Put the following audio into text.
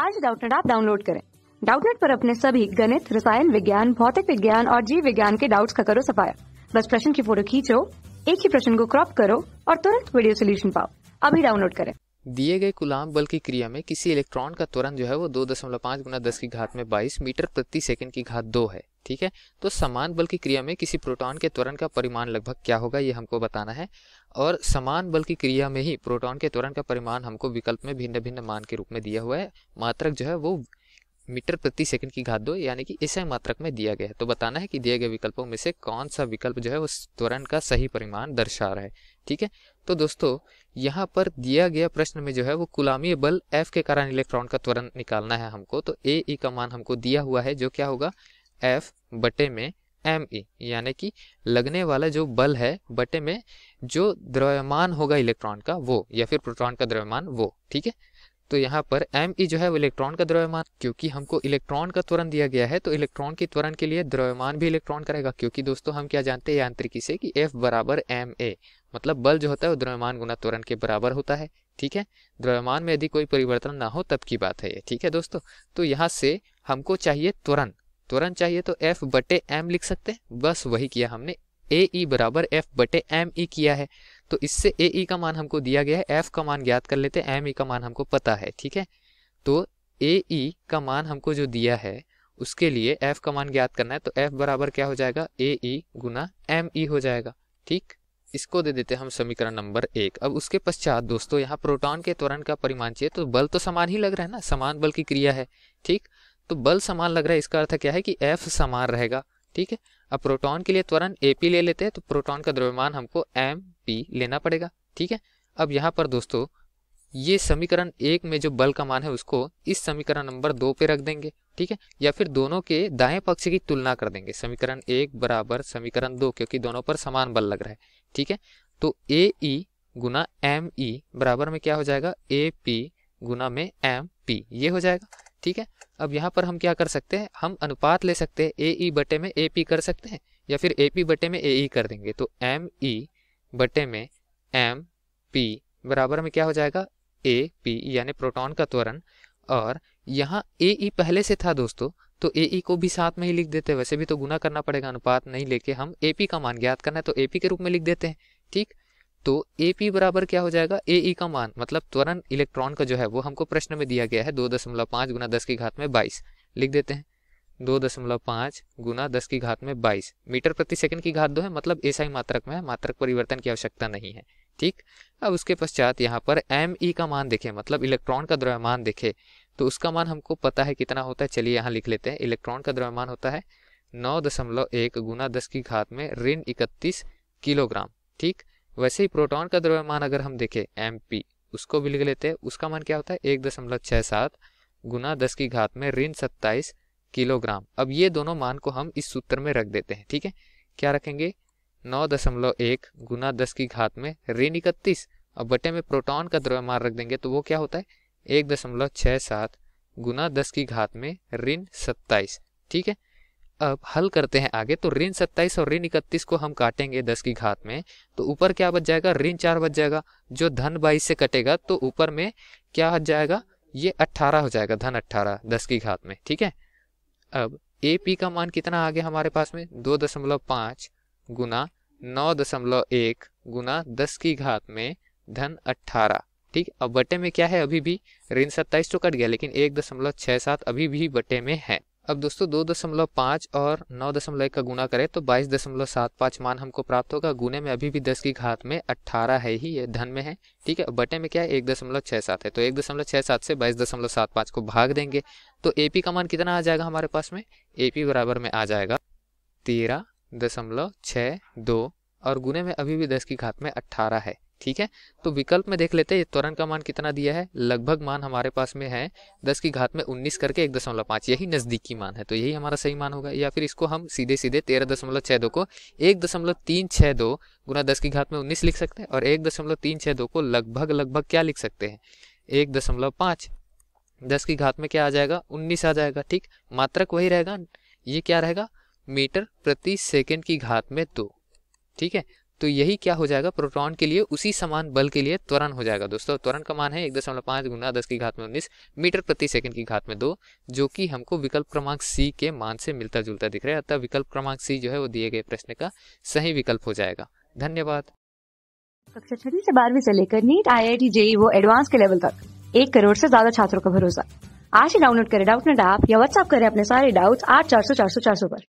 आज डाउटनेट आप डाउनलोड करें डाउटनेट पर अपने सभी गणित रसायन विज्ञान भौतिक विज्ञान और जीव विज्ञान के डाउट्स का करो सफाया बस प्रश्न की फोटो खींचो एक ही प्रश्न को क्रॉप करो और तुरंत वीडियो सोल्यूशन पाओ अभी डाउनलोड करें दिए गए गुलाम बल की क्रिया में किसी इलेक्ट्रॉन का त्वरण जो है वो दो दशमलव पांच गुना दस की घात में बाईस मीटर प्रति सेकंड की घात दो है ठीक है तो समान बल की क्रिया में किसी प्रोटॉन के त्वरण का परिमाण लगभग क्या होगा ये हमको बताना है और समान बल की क्रिया में ही प्रोटॉन के त्वरण का परिमाण हमको विकल्प में भिन्न भिन्न मान के रूप में दिया हुआ है मात्रक जो है वो मीटर प्रति सेकंड की घात दो यानी कि इसे मात्रक में दिया गया है तो बताना है कि दिए गए विकल्पों में से कौन सा विकल्प जो है उस त्वरण का सही परिमाण दर्शा रहा है ठीक है तो दोस्तों यहाँ पर दिया गया प्रश्न में जो है वो गुलामी बल एफ के कारण इलेक्ट्रॉन का त्वरण निकालना है हमको तो ए e का मान हमको दिया हुआ है जो क्या होगा एफ बटे में एम ई e, यानी कि लगने वाला जो बल है बटे में जो द्रव्यमान होगा इलेक्ट्रॉन का वो या फिर प्रोटॉन का द्रव्यमान वो ठीक है तो यहाँ पर एम ई e जो है वो इलेक्ट्रॉन का द्रव्यमान क्योंकि हमको इलेक्ट्रॉन का त्वरण दिया गया है तो इलेक्ट्रॉन के त्वरण के लिए द्रव्यमान भी इलेक्ट्रॉन करेगा क्योंकि दोस्तों हम क्या जानते हैं यांत्रिकी से कि एफ बराबर एम ए मतलब बल जो होता है वो द्रव्यमान गुना त्वरण के बराबर होता है ठीक है द्रव्यमान में यदि कोई परिवर्तन ना हो तब की बात है ये ठीक है दोस्तों तो यहाँ से हमको चाहिए त्वरण त्वरण चाहिए तो एफ बटे एम लिख सकते हैं बस वही किया हमने ए ई e बराबर एफ बटे एम ई e किया है तो इससे ए ई e का मान हमको दिया गया है एफ का मान ज्ञात कर लेते हैं एम ई का मान हमको पता है ठीक है तो ए ई का मान हमको जो दिया है उसके लिए एफ का मान ज्ञात करना है तो एफ बराबर क्या हो जाएगा ए ई गुना एम ई हो जाएगा ठीक इसको दे देते हैं हम समीकरण नंबर एक अब उसके पश्चात दोस्तों यहाँ प्रोटॉन के त्वरण का परिमाण चाहिए तो बल तो समान ही लग रहा है ना समान बल की क्रिया है ठीक तो बल समान लग रहा है इसका अर्थ क्या है कि एफ समान रहेगा ठीक है अब प्रोटॉन के लिए त्वरण ए पी ले लेते हैं तो प्रोटॉन का द्रव्यमान हमको एम पी लेना पड़ेगा ठीक है अब यहाँ पर दोस्तों ये समीकरण एक में जो बल का मान है उसको इस समीकरण नंबर दो पे रख देंगे ठीक है या फिर दोनों के दाएं पक्ष की तुलना कर देंगे समीकरण एक बराबर समीकरण दो क्योंकि दोनों पर समान बल लग रहा है ठीक है तो ए ई e गुना एम ई e बराबर में क्या हो जाएगा ए पी गुना में एम पी ये हो जाएगा ठीक है अब यहाँ पर हम क्या कर सकते हैं हम अनुपात ले सकते हैं ए ई e बटे में ए पी कर सकते हैं या फिर ए पी बटे में ए ई e कर देंगे तो एम ई e बटे में एम पी बराबर में क्या हो जाएगा ए पी यानी प्रोटॉन का त्वरण और यहाँ ए ई पहले से था दोस्तों तो ए ई को भी साथ में ही लिख देते हैं वैसे भी तो गुना करना पड़ेगा अनुपात नहीं लेके हम ए पी का मान ज्ञात करना है तो ए पी के रूप में लिख देते हैं ठीक तो ए पी बराबर क्या हो जाएगा ए ई e का मान मतलब त्वरण इलेक्ट्रॉन का जो है वो हमको प्रश्न में दिया गया है दो दशमलव पाँच गुना दस की घात में बाईस लिख देते हैं दो दशमलव पाँच गुना दस की घात में बाईस मीटर प्रति सेकंड की घात दो है मतलब ऐसा ही मात्रक में है मात्रक परिवर्तन की आवश्यकता नहीं है ठीक अब उसके पश्चात यहाँ पर एम ई e का मान देखें मतलब इलेक्ट्रॉन का द्रव्यमान देखें तो उसका मान हमको पता है कितना होता है चलिए यहाँ लिख लेते हैं इलेक्ट्रॉन का द्रव्यमान होता है नौ दशमलव एक गुना दस की घात में ऋण इकतीस किलोग्राम ठीक वैसे ही प्रोटॉन का द्रव्यमान अगर हम देखें एम उसको भी लिख लेते हैं उसका मान क्या होता है एक दशमलव छः सात गुना दस की घात में ऋण सत्ताईस किलोग्राम अब ये दोनों मान को हम इस सूत्र में रख देते हैं ठीक है क्या रखेंगे नौ दशमलव एक गुना दस की घात में ऋण इकतीस अब बटे में प्रोटॉन का द्रव्यमान रख देंगे तो वो क्या होता है एक दशमलव छः सात गुना दस की घात में ऋण सत्ताईस ठीक है अब हल करते हैं आगे तो ऋण सत्ताईस और ऋण इकतीस को हम काटेंगे दस की घात में तो ऊपर क्या बच जाएगा ऋण चार बच जाएगा जो धन बाईस से कटेगा तो ऊपर में क्या हट जाएगा ये अट्ठारह हो जाएगा धन अट्ठारह दस की घात में ठीक है अब ए पी का मान कितना आ गया हमारे पास में दो दशमलव पाँच गुना नौ दशमलव एक गुना दस की घात में धन अट्ठारह ठीक अब बटे में क्या है अभी भी ऋण सत्ताईस तो कट गया लेकिन एक दशमलव छः सात अभी भी बटे में है अब दोस्तों दो दशमलव पाँच और नौ दशमलव एक का गुना करें तो बाईस दशमलव सात पाँच मान हमको प्राप्त होगा गुने में अभी भी दस की घात में अट्ठारह है ही ये धन में है ठीक है बटे में क्या है एक दशमलव छः सात है तो एक दशमलव छः सात से बाईस दशमलव सात पाँच को भाग देंगे तो ए पी का मान कितना आ जाएगा हमारे पास में ए पी बराबर में आ जाएगा तेरह दशमलव छः दो और गुने में अभी भी दस की घात में अट्ठारह है ठीक है तो विकल्प में देख लेते हैं त्वरण का मान कितना दिया है लगभग मान हमारे पास में है दस की घात में उन्नीस करके एक दशमलव पाँच यही नज़दीकी मान है तो यही हमारा सही मान होगा या फिर इसको हम सीधे सीधे तेरह दशमलव छः दो को एक दशमलव तीन छः दो गुना दस की घात में उन्नीस लिख सकते हैं और एक दशमलव तीन छः दो को लगभग लगभग क्या लिख सकते हैं एक दशमलव पाँच दस की घात में क्या आ जाएगा उन्नीस आ जाएगा ठीक मात्रक वही रहेगा ये क्या रहेगा मीटर प्रति सेकेंड की घात में दो ठीक है तो यही क्या हो जाएगा प्रोटॉन के लिए उसी समान बल के लिए त्वरण हो जाएगा दोस्तों त्वरण का मान है एक दशमलव पांच गुना दस की घात में उन्नीस मीटर प्रति सेकंड की घात में दो जो कि हमको विकल्प क्रमांक सी के मान से मिलता जुलता दिख रहा है अतः विकल्प क्रमांक सी जो है वो दिए गए प्रश्न का सही विकल्प हो जाएगा धन्यवाद कक्षा छठी से बारहवीं से लेकर NEET I I T JEE वो एडवांस के लेवल तक एक करोड़ से ज्यादा छात्रों का भरोसा आज ही डाउनलोड करें डाउट नेट ऐप या व्हाट्सअप करें अपने सारे डाउट्स आठ चार सौ चार सौ चार सौ पर